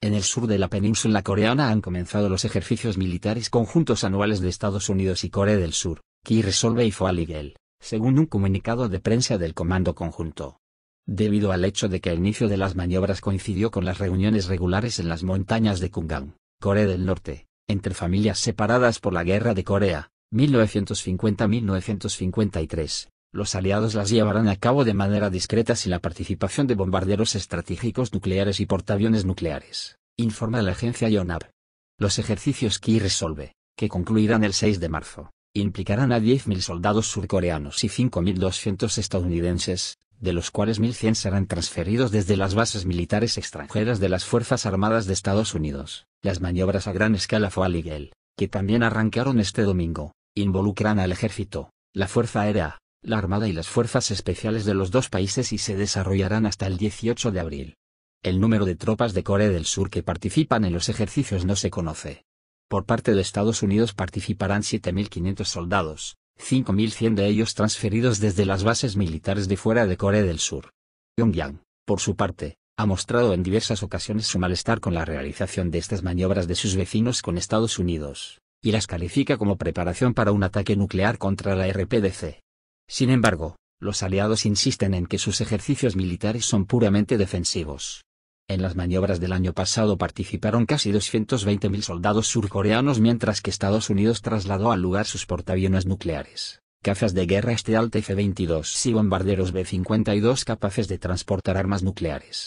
En el sur de la península coreana han comenzado los ejercicios militares conjuntos anuales de Estados Unidos y Corea del Sur, que Resolve y Foal según un comunicado de prensa del Comando Conjunto. Debido al hecho de que el inicio de las maniobras coincidió con las reuniones regulares en las montañas de Kungang, Corea del Norte, entre familias separadas por la Guerra de Corea, 1950-1953, los aliados las llevarán a cabo de manera discreta sin la participación de bombarderos estratégicos nucleares y portaaviones nucleares, informa la agencia Yonhap. Los ejercicios KI Resolve, que concluirán el 6 de marzo, implicarán a 10.000 soldados surcoreanos y 5.200 estadounidenses, de los cuales 1.100 serán transferidos desde las bases militares extranjeras de las Fuerzas Armadas de Estados Unidos. Las maniobras a gran escala Fualigel, que también arrancaron este domingo, involucran al ejército, la Fuerza Aérea, la Armada y las Fuerzas Especiales de los dos países y se desarrollarán hasta el 18 de abril. El número de tropas de Corea del Sur que participan en los ejercicios no se conoce. Por parte de Estados Unidos participarán 7.500 soldados, 5.100 de ellos transferidos desde las bases militares de fuera de Corea del Sur. Pyongyang, por su parte, ha mostrado en diversas ocasiones su malestar con la realización de estas maniobras de sus vecinos con Estados Unidos, y las califica como preparación para un ataque nuclear contra la RPDC. Sin embargo, los aliados insisten en que sus ejercicios militares son puramente defensivos. En las maniobras del año pasado participaron casi 220.000 soldados surcoreanos mientras que Estados Unidos trasladó al lugar sus portaaviones nucleares, cazas de guerra Stealth F-22 y bombarderos B-52 capaces de transportar armas nucleares.